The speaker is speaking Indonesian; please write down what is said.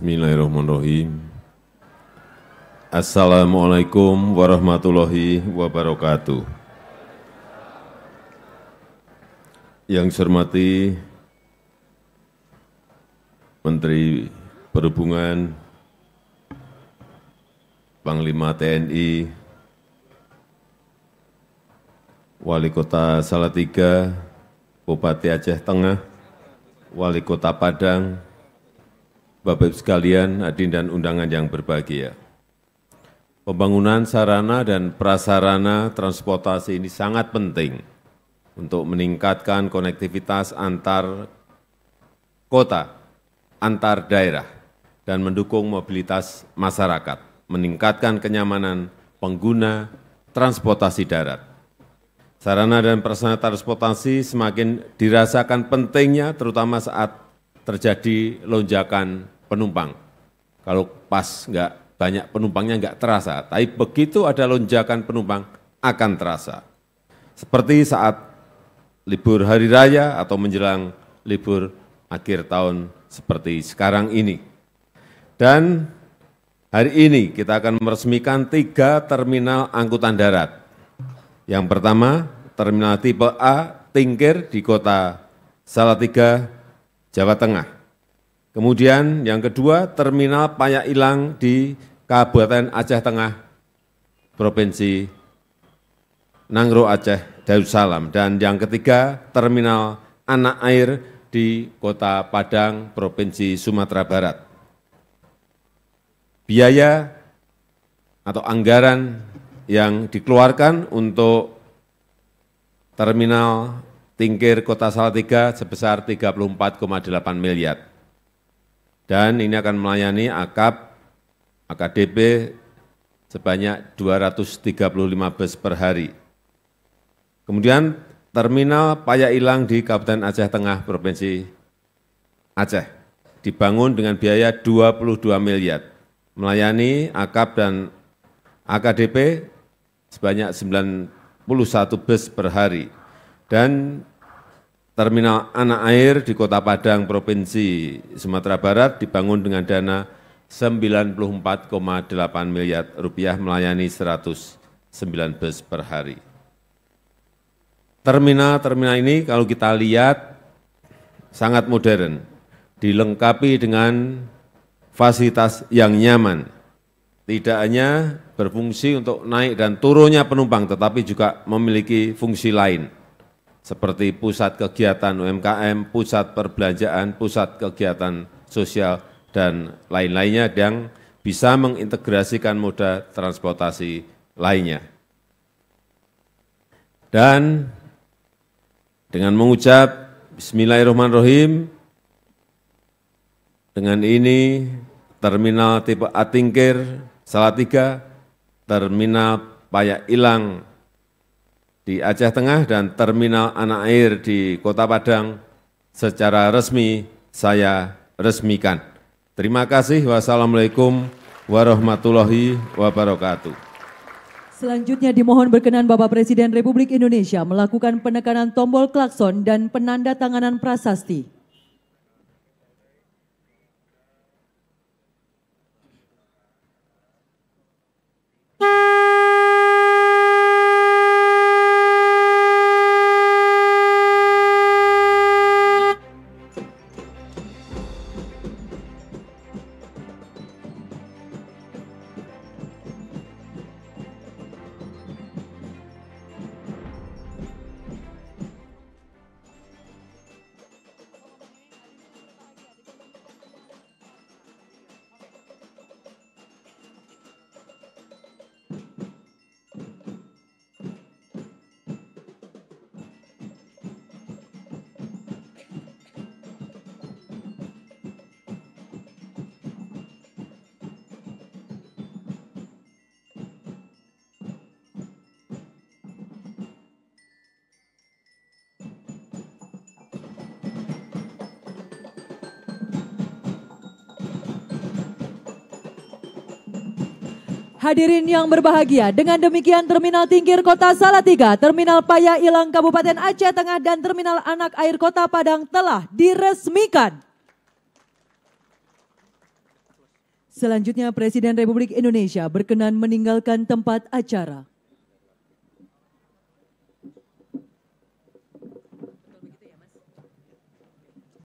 Bismillahirrahmanirrahim. Assalamualaikum warahmatullahi wabarakatuh. Yang saya hormati Menteri Perhubungan, Panglima TNI, Wali Kota Salatiga, Bupati Aceh Tengah, Wali Kota Padang, Bapak-Ibu sekalian, hadirin dan undangan yang berbahagia. Pembangunan sarana dan prasarana transportasi ini sangat penting untuk meningkatkan konektivitas antar kota, antar daerah, dan mendukung mobilitas masyarakat, meningkatkan kenyamanan pengguna transportasi darat. Sarana dan prasarana transportasi semakin dirasakan pentingnya terutama saat terjadi lonjakan penumpang. Kalau pas enggak banyak penumpangnya enggak terasa, tapi begitu ada lonjakan penumpang akan terasa. Seperti saat libur hari raya atau menjelang libur akhir tahun seperti sekarang ini. Dan hari ini kita akan meresmikan tiga terminal angkutan darat. Yang pertama, terminal tipe A, Tingkir di kota Salatiga, Jawa Tengah. Kemudian yang kedua, terminal Payak Ilang di Kabupaten Aceh Tengah, Provinsi Nangro Aceh, Darussalam. Dan yang ketiga, terminal Anak Air di Kota Padang, Provinsi Sumatera Barat. Biaya atau anggaran yang dikeluarkan untuk terminal Tingkir Kota Salatiga sebesar 34,8 miliar. Dan ini akan melayani AKAP, AKDP sebanyak 235 bus per hari. Kemudian terminal Payak Ilang di Kabupaten Aceh Tengah, Provinsi Aceh, dibangun dengan biaya 22 miliar, melayani AKAP dan AKDP sebanyak 91 bus per hari dan Terminal anak air di Kota Padang, Provinsi Sumatera Barat dibangun dengan dana 94,8 miliar rupiah melayani 109 bus per hari. Terminal-terminal ini kalau kita lihat sangat modern, dilengkapi dengan fasilitas yang nyaman, tidak hanya berfungsi untuk naik dan turunnya penumpang, tetapi juga memiliki fungsi lain seperti pusat kegiatan UMKM, pusat perbelanjaan, pusat kegiatan sosial, dan lain-lainnya yang bisa mengintegrasikan moda transportasi lainnya. Dan dengan mengucap Bismillahirrahmanirrahim, dengan ini terminal tipe A Atingkir, Salatiga, terminal Payak Ilang, di Aceh Tengah dan Terminal Anak Air di Kota Padang secara resmi saya resmikan. Terima kasih. Wassalamualaikum warahmatullahi wabarakatuh. Selanjutnya dimohon berkenan Bapak Presiden Republik Indonesia melakukan penekanan tombol klakson dan penanda tanganan prasasti. you Hadirin yang berbahagia, dengan demikian Terminal Tingkir Kota Salatiga, Terminal Paya Ilang Kabupaten Aceh Tengah dan Terminal Anak Air Kota Padang telah diresmikan. Selanjutnya Presiden Republik Indonesia berkenan meninggalkan tempat acara.